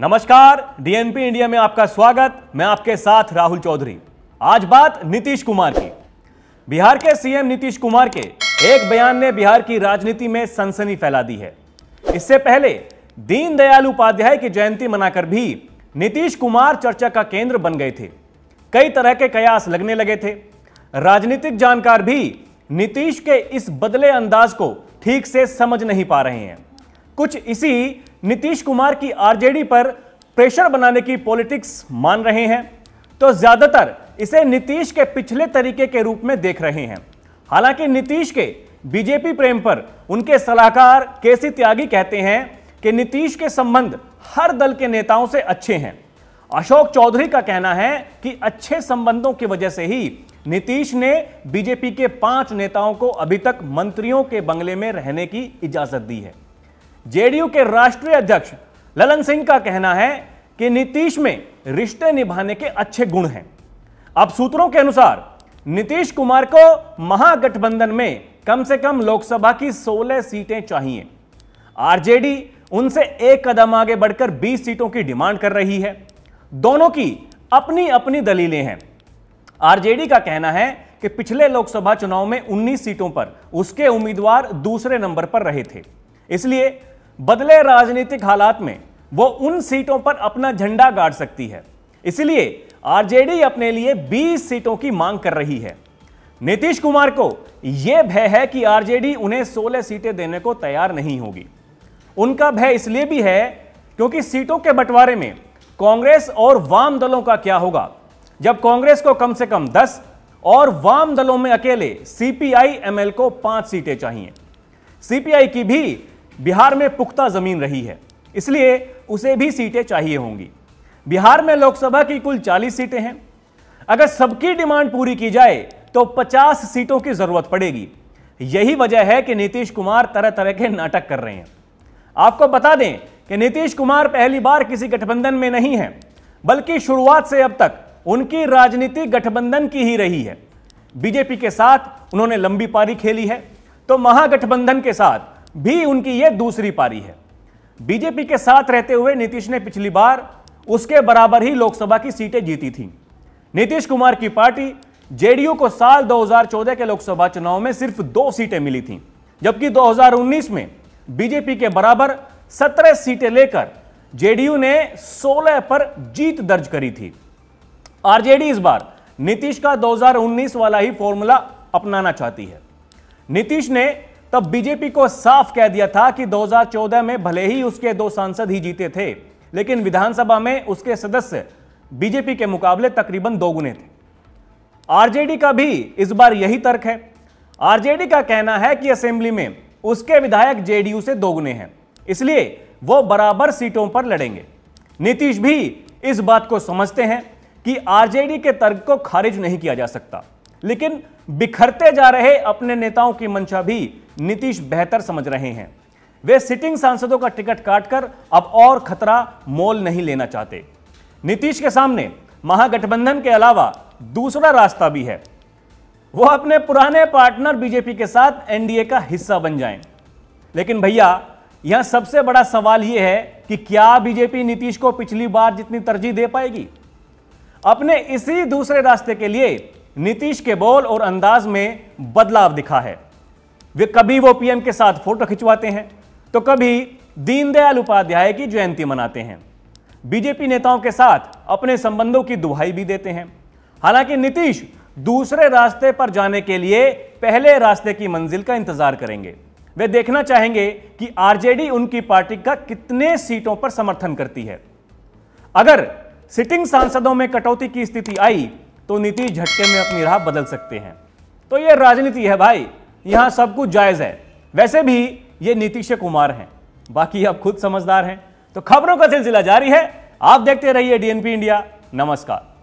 नमस्कार DNP India में आपका स्वागत मैं आपके साथ राहुल चौधरी आज बात नीतीश कुमार की बिहार के सीएम नीतीश कुमार के एक बयान ने बिहार की राजनीति में सनसनी फैला दी है इससे पहले दीनदयाल उपाध्याय की जयंती मनाकर भी नीतीश कुमार चर्चा का केंद्र बन गए थे कई तरह के कयास लगने लगे थे राजनीतिक जानकार भी नीतीश के इस बदले अंदाज को ठीक से समझ नहीं पा रहे हैं कुछ इसी नीतीश कुमार की आरजेडी पर प्रेशर बनाने की पॉलिटिक्स मान रहे हैं तो ज्यादातर इसे नीतीश के पिछले तरीके के रूप में देख रहे हैं हालांकि नीतीश के बीजेपी प्रेम पर उनके सलाहकार के सी त्यागी कहते हैं कि नीतीश के संबंध हर दल के नेताओं से अच्छे हैं अशोक चौधरी का कहना है कि अच्छे संबंधों की वजह से ही नीतीश ने बीजेपी के पांच नेताओं को अभी तक मंत्रियों के बंगले में रहने की इजाजत दी है जेडीयू के राष्ट्रीय अध्यक्ष ललन सिंह का कहना है कि नीतीश में रिश्ते निभाने के अच्छे गुण हैं अब सूत्रों के अनुसार नीतीश कुमार को महागठबंधन में कम से कम लोकसभा की 16 सीटें चाहिए आरजेडी उनसे एक कदम आगे बढ़कर 20 सीटों की डिमांड कर रही है दोनों की अपनी अपनी दलीलें हैं आरजेडी का कहना है कि पिछले लोकसभा चुनाव में 19 सीटों पर उसके उम्मीदवार दूसरे नंबर पर रहे थे इसलिए बदले राजनीतिक हालात में वो उन सीटों पर अपना झंडा गाड़ सकती है इसलिए आरजेडी अपने लिए 20 सीटों की मांग कर रही है नीतीश कुमार को यह भय है कि आरजेडी उन्हें 16 सीटें देने को तैयार नहीं होगी उनका भय इसलिए भी है क्योंकि सीटों के बंटवारे में कांग्रेस और वाम दलों का क्या होगा जब कांग्रेस को कम से कम 10 और वाम दलों में अकेले सीपीआई एमएल को पांच सीटें चाहिए सीपीआई की भी बिहार में पुख्ता जमीन रही है इसलिए उसे भी सीटें चाहिए होंगी बिहार में लोकसभा की कुल 40 सीटें हैं अगर सबकी डिमांड पूरी की जाए तो 50 सीटों की जरूरत पड़ेगी यही वजह है कि नीतीश कुमार तरह तरह के नाटक कर रहे हैं आपको बता दें कि नीतीश कुमार पहली बार किसी गठबंधन में नहीं है बल्कि शुरुआत से अब तक उनकी राजनीति गठबंधन की ही रही है बीजेपी के साथ उन्होंने लंबी पारी खेली है तो महागठबंधन के साथ भी उनकी यह दूसरी पारी है बीजेपी के साथ रहते हुए नीतीश ने पिछली बार उसके बराबर ही लोकसभा की सीटें जीती थीं नीतीश कुमार की पार्टी जेडीयू को साल 2014 के लोकसभा चुनाव में सिर्फ दो सीटें मिली थीं जबकि 2019 में बीजेपी के बराबर 17 सीटें लेकर जेडीयू ने 16 पर जीत दर्ज करी थी आरजेडी इस बार नीतीश का 2019 वाला ही फॉर्मूला अपनाना चाहती है नीतीश ने तब बीजेपी को साफ कह दिया था कि 2014 में भले ही उसके दो सांसद ही जीते थे लेकिन विधानसभा में उसके सदस्य बीजेपी के मुकाबले तकरीबन दोगुने थे आरजेडी का भी इस बार यही तर्क है आरजेडी का कहना है कि असेंबली में उसके विधायक जेडीयू से दोगुने हैं इसलिए वो बराबर सीटों पर लड़ेंगे नीतीश भी इस बात को समझते हैं कि आरजेडी के तर्क को खारिज नहीं किया जा सकता लेकिन बिखरते जा रहे अपने नेताओं की मंशा भी नीतीश बेहतर समझ रहे हैं वे सिटिंग सांसदों का टिकट काटकर अब और खतरा मोल नहीं लेना चाहते नीतीश के सामने महागठबंधन के अलावा दूसरा रास्ता भी है वो अपने पुराने पार्टनर बीजेपी के साथ एनडीए का हिस्सा बन जाएं। लेकिन भैया यह सबसे बड़ा सवाल यह है कि क्या बीजेपी नीतीश को पिछली बार जितनी तरजीह दे पाएगी अपने इसी दूसरे रास्ते के लिए नीतीश के बोल और अंदाज में बदलाव दिखा है वे कभी वो पीएम के साथ फोटो खिंचवाते हैं तो कभी दीनदयाल उपाध्याय की जयंती मनाते हैं बीजेपी नेताओं के साथ अपने संबंधों की दुहाई भी देते हैं हालांकि नीतीश दूसरे रास्ते पर जाने के लिए पहले रास्ते की मंजिल का इंतजार करेंगे वे देखना चाहेंगे कि आरजेडी उनकी पार्टी का कितने सीटों पर समर्थन करती है अगर सिटिंग सांसदों में कटौती की स्थिति आई तो नीतीश झटके में अपनी राह बदल सकते हैं तो ये राजनीति है भाई यहाँ सब कुछ जायज़ है वैसे भी ये नीतीश कुमार हैं बाकी आप खुद समझदार हैं तो खबरों का सिलसिला जारी है आप देखते रहिए डीएनपी इंडिया नमस्कार